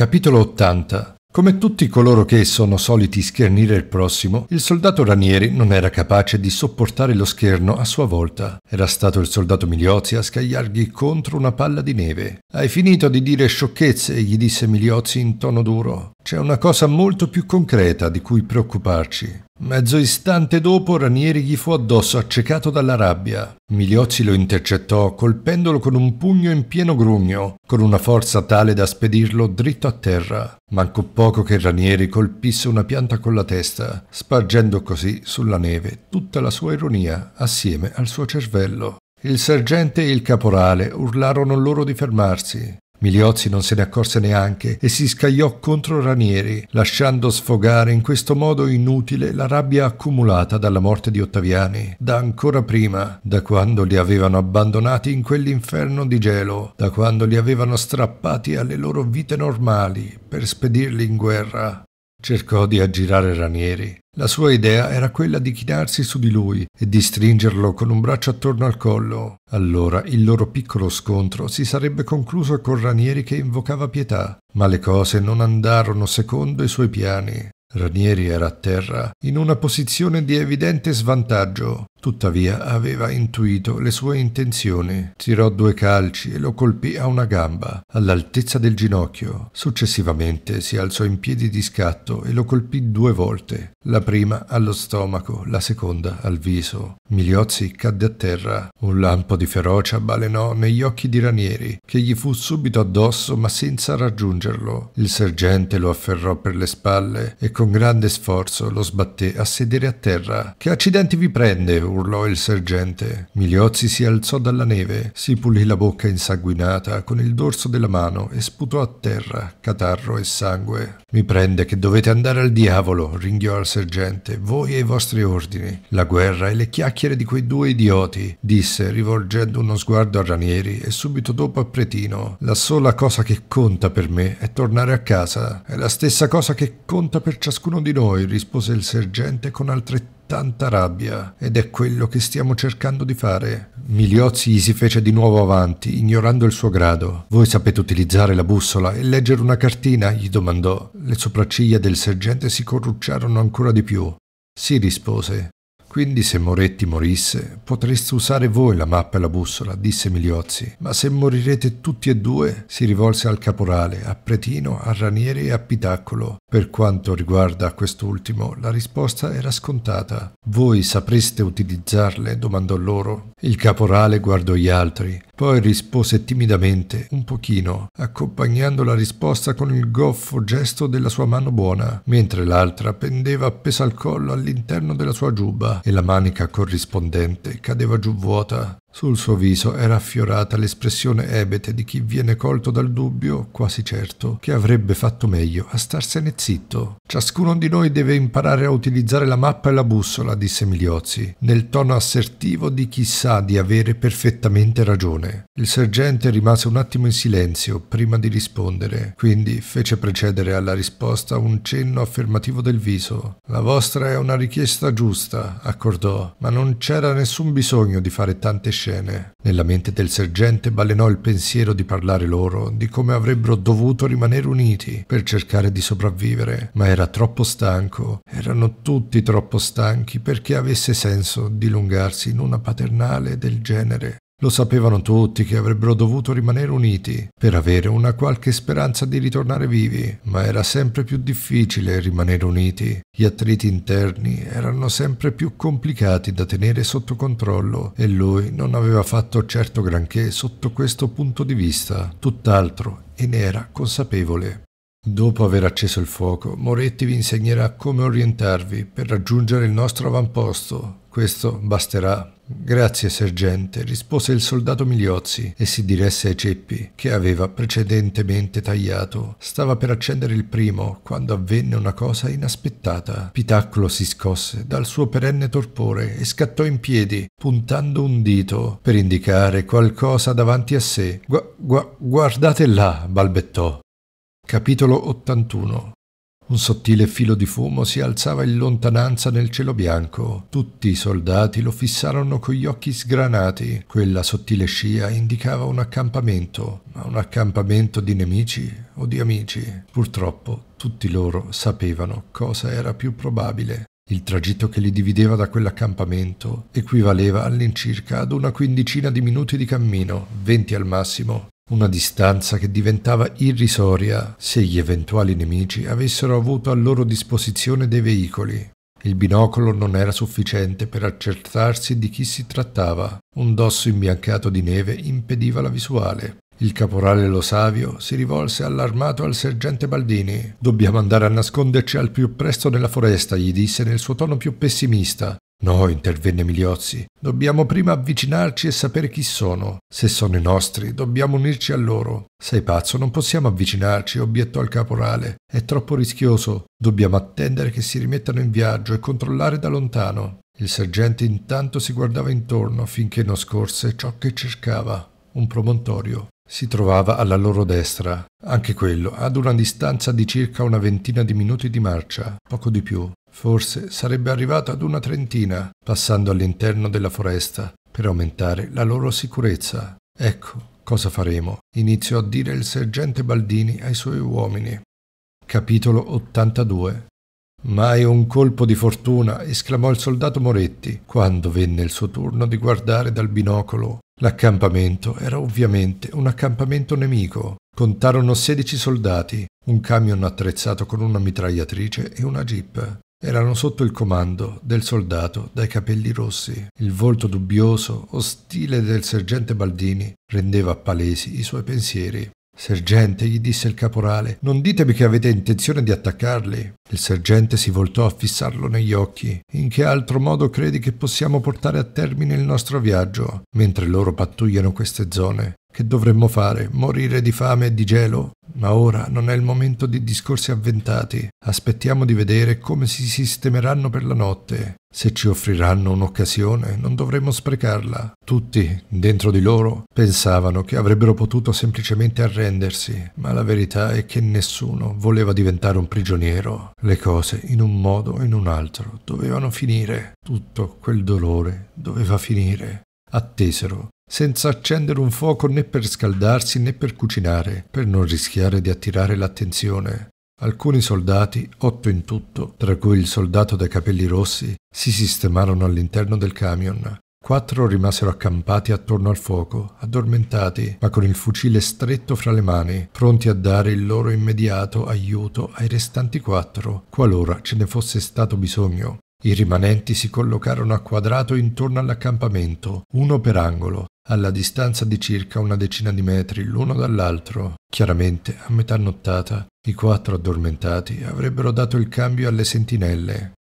Capitolo 80 come tutti coloro che sono soliti schernire il prossimo, il soldato Ranieri non era capace di sopportare lo scherno a sua volta. Era stato il soldato Miliozzi a scagliargli contro una palla di neve. Hai finito di dire sciocchezze, gli disse Miliozzi in tono duro. C'è una cosa molto più concreta di cui preoccuparci. Mezzo istante dopo Ranieri gli fu addosso accecato dalla rabbia. Miliozzi lo intercettò colpendolo con un pugno in pieno grugno, con una forza tale da spedirlo dritto a terra. Mancò poco che Ranieri colpisse una pianta con la testa, spargendo così sulla neve tutta la sua ironia assieme al suo cervello. Il sergente e il caporale urlarono loro di fermarsi. Miliozzi non se ne accorse neanche e si scagliò contro Ranieri, lasciando sfogare in questo modo inutile la rabbia accumulata dalla morte di Ottaviani, da ancora prima, da quando li avevano abbandonati in quell'inferno di gelo, da quando li avevano strappati alle loro vite normali per spedirli in guerra. Cercò di aggirare Ranieri. La sua idea era quella di chinarsi su di lui e di stringerlo con un braccio attorno al collo. Allora il loro piccolo scontro si sarebbe concluso con Ranieri che invocava pietà, ma le cose non andarono secondo i suoi piani. Ranieri era a terra, in una posizione di evidente svantaggio. Tuttavia aveva intuito le sue intenzioni. Tirò due calci e lo colpì a una gamba, all'altezza del ginocchio. Successivamente si alzò in piedi di scatto e lo colpì due volte, la prima allo stomaco, la seconda al viso. Miliozzi cadde a terra. Un lampo di ferocia balenò negli occhi di Ranieri, che gli fu subito addosso ma senza raggiungerlo. Il sergente lo afferrò per le spalle e con grande sforzo lo sbatté a sedere a terra. Che accidenti vi prende? urlò il sergente. Miliozzi si alzò dalla neve, si pulì la bocca insanguinata con il dorso della mano e sputò a terra catarro e sangue. Mi prende che dovete andare al diavolo, ringhiò al sergente, voi e i vostri ordini. La guerra e le chiacchiere di quei due idioti, disse rivolgendo uno sguardo a Ranieri e subito dopo a Pretino. La sola cosa che conta per me è tornare a casa. È la stessa cosa che conta per ciascuno di noi, rispose il sergente con altrettanto tanta rabbia ed è quello che stiamo cercando di fare. Miliozzi si fece di nuovo avanti, ignorando il suo grado. Voi sapete utilizzare la bussola e leggere una cartina? gli domandò. Le sopracciglia del sergente si corrucciarono ancora di più. Si rispose. Quindi se Moretti morisse, potreste usare voi la mappa e la bussola, disse Miliozzi. Ma se morirete tutti e due, si rivolse al caporale, a Pretino, a Ranieri e a Pitaccolo. Per quanto riguarda quest'ultimo, la risposta era scontata. Voi sapreste utilizzarle? domandò loro. Il caporale guardò gli altri, poi rispose timidamente, un pochino, accompagnando la risposta con il goffo gesto della sua mano buona, mentre l'altra pendeva appesa al collo all'interno della sua giubba e la manica corrispondente cadeva giù vuota. Sul suo viso era affiorata l'espressione ebete di chi viene colto dal dubbio, quasi certo, che avrebbe fatto meglio a starsene zitto. Ciascuno di noi deve imparare a utilizzare la mappa e la bussola, disse Migliozzi, nel tono assertivo di chi sa di avere perfettamente ragione. Il sergente rimase un attimo in silenzio prima di rispondere, quindi fece precedere alla risposta un cenno affermativo del viso. La vostra è una richiesta giusta, accordò, ma non c'era nessun bisogno di fare tante scelte scene. Nella mente del sergente balenò il pensiero di parlare loro di come avrebbero dovuto rimanere uniti per cercare di sopravvivere, ma era troppo stanco, erano tutti troppo stanchi perché avesse senso dilungarsi in una paternale del genere. Lo sapevano tutti che avrebbero dovuto rimanere uniti per avere una qualche speranza di ritornare vivi, ma era sempre più difficile rimanere uniti. Gli attriti interni erano sempre più complicati da tenere sotto controllo e lui non aveva fatto certo granché sotto questo punto di vista, tutt'altro e ne era consapevole. Dopo aver acceso il fuoco, Moretti vi insegnerà come orientarvi per raggiungere il nostro avamposto. Questo basterà. Grazie, sergente, rispose il soldato Migliozzi e si diresse ai ceppi, che aveva precedentemente tagliato. Stava per accendere il primo quando avvenne una cosa inaspettata. Pitacculo si scosse dal suo perenne torpore e scattò in piedi, puntando un dito per indicare qualcosa davanti a sé. Gua- gua- guardate là, balbettò. Capitolo 81 un sottile filo di fumo si alzava in lontananza nel cielo bianco. Tutti i soldati lo fissarono con gli occhi sgranati. Quella sottile scia indicava un accampamento, ma un accampamento di nemici o di amici. Purtroppo tutti loro sapevano cosa era più probabile. Il tragitto che li divideva da quell'accampamento equivaleva all'incirca ad una quindicina di minuti di cammino, venti al massimo, una distanza che diventava irrisoria se gli eventuali nemici avessero avuto a loro disposizione dei veicoli. Il binocolo non era sufficiente per accertarsi di chi si trattava. Un dosso imbiancato di neve impediva la visuale. Il caporale Lo Savio si rivolse allarmato al sergente Baldini. Dobbiamo andare a nasconderci al più presto nella foresta, gli disse nel suo tono più pessimista. No, intervenne Miliozzi, dobbiamo prima avvicinarci e sapere chi sono. Se sono i nostri, dobbiamo unirci a loro. Sei pazzo, non possiamo avvicinarci, obiettò il caporale. È troppo rischioso. Dobbiamo attendere che si rimettano in viaggio e controllare da lontano. Il sergente intanto si guardava intorno finché non scorse ciò che cercava, un promontorio. Si trovava alla loro destra, anche quello, ad una distanza di circa una ventina di minuti di marcia, poco di più. Forse sarebbe arrivato ad una trentina, passando all'interno della foresta, per aumentare la loro sicurezza. Ecco, cosa faremo? Iniziò a dire il sergente Baldini ai suoi uomini. Capitolo 82 Mai un colpo di fortuna, esclamò il soldato Moretti, quando venne il suo turno di guardare dal binocolo. L'accampamento era ovviamente un accampamento nemico. Contarono sedici soldati, un camion attrezzato con una mitragliatrice e una jeep. Erano sotto il comando del soldato dai capelli rossi. Il volto dubbioso, ostile del sergente Baldini rendeva palesi i suoi pensieri. Sergente, gli disse il caporale, non ditemi che avete intenzione di attaccarli. Il sergente si voltò a fissarlo negli occhi. In che altro modo credi che possiamo portare a termine il nostro viaggio, mentre loro pattugliano queste zone? Che dovremmo fare? Morire di fame e di gelo? Ma ora non è il momento di discorsi avventati. Aspettiamo di vedere come si sistemeranno per la notte. Se ci offriranno un'occasione, non dovremmo sprecarla. Tutti, dentro di loro, pensavano che avrebbero potuto semplicemente arrendersi, ma la verità è che nessuno voleva diventare un prigioniero. Le cose, in un modo o in un altro, dovevano finire. Tutto quel dolore doveva finire. Attesero, senza accendere un fuoco né per scaldarsi né per cucinare, per non rischiare di attirare l'attenzione. Alcuni soldati, otto in tutto, tra cui il soldato dai capelli rossi, si sistemarono all'interno del camion. Quattro rimasero accampati attorno al fuoco, addormentati, ma con il fucile stretto fra le mani, pronti a dare il loro immediato aiuto ai restanti quattro, qualora ce ne fosse stato bisogno. I rimanenti si collocarono a quadrato intorno all'accampamento, uno per angolo, alla distanza di circa una decina di metri l'uno dall'altro. Chiaramente, a metà nottata, i quattro addormentati avrebbero dato il cambio alle sentinelle.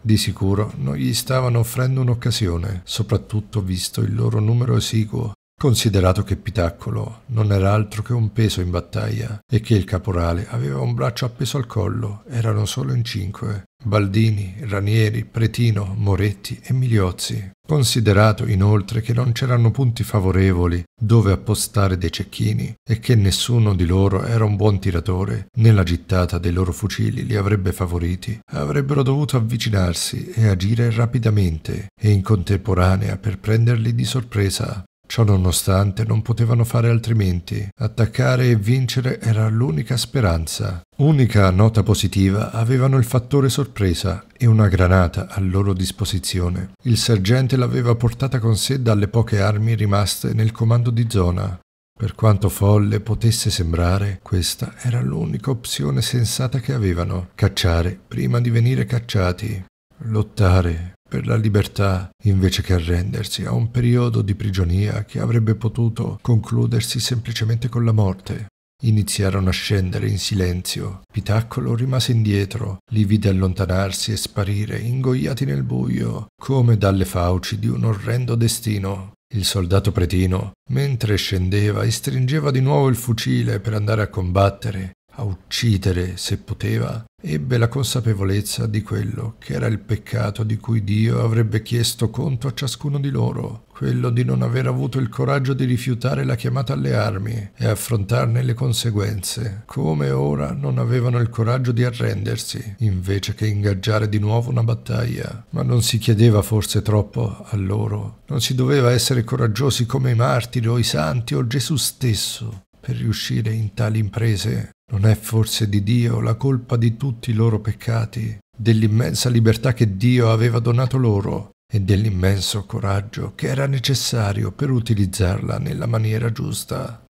Di sicuro non gli stavano offrendo un'occasione, soprattutto visto il loro numero esiguo Considerato che Pitaccolo non era altro che un peso in battaglia e che il caporale aveva un braccio appeso al collo, erano solo in cinque. Baldini, Ranieri, Pretino, Moretti e Migliozzi. Considerato inoltre che non c'erano punti favorevoli dove appostare dei cecchini e che nessuno di loro era un buon tiratore, né la gittata dei loro fucili li avrebbe favoriti, avrebbero dovuto avvicinarsi e agire rapidamente e in contemporanea per prenderli di sorpresa. Ciò nonostante non potevano fare altrimenti. Attaccare e vincere era l'unica speranza. Unica nota positiva avevano il fattore sorpresa e una granata a loro disposizione. Il sergente l'aveva portata con sé dalle poche armi rimaste nel comando di zona. Per quanto folle potesse sembrare, questa era l'unica opzione sensata che avevano. Cacciare prima di venire cacciati. Lottare per la libertà invece che arrendersi a un periodo di prigionia che avrebbe potuto concludersi semplicemente con la morte. Iniziarono a scendere in silenzio. Pitacolo rimase indietro, li vide allontanarsi e sparire, ingoiati nel buio, come dalle fauci di un orrendo destino. Il soldato pretino, mentre scendeva, stringeva di nuovo il fucile per andare a combattere, a uccidere se poteva, ebbe la consapevolezza di quello che era il peccato di cui Dio avrebbe chiesto conto a ciascuno di loro, quello di non aver avuto il coraggio di rifiutare la chiamata alle armi e affrontarne le conseguenze, come ora non avevano il coraggio di arrendersi, invece che ingaggiare di nuovo una battaglia. Ma non si chiedeva forse troppo a loro, non si doveva essere coraggiosi come i martiri o i santi o Gesù stesso, per riuscire in tali imprese? Non è forse di Dio la colpa di tutti i loro peccati, dell'immensa libertà che Dio aveva donato loro e dell'immenso coraggio che era necessario per utilizzarla nella maniera giusta?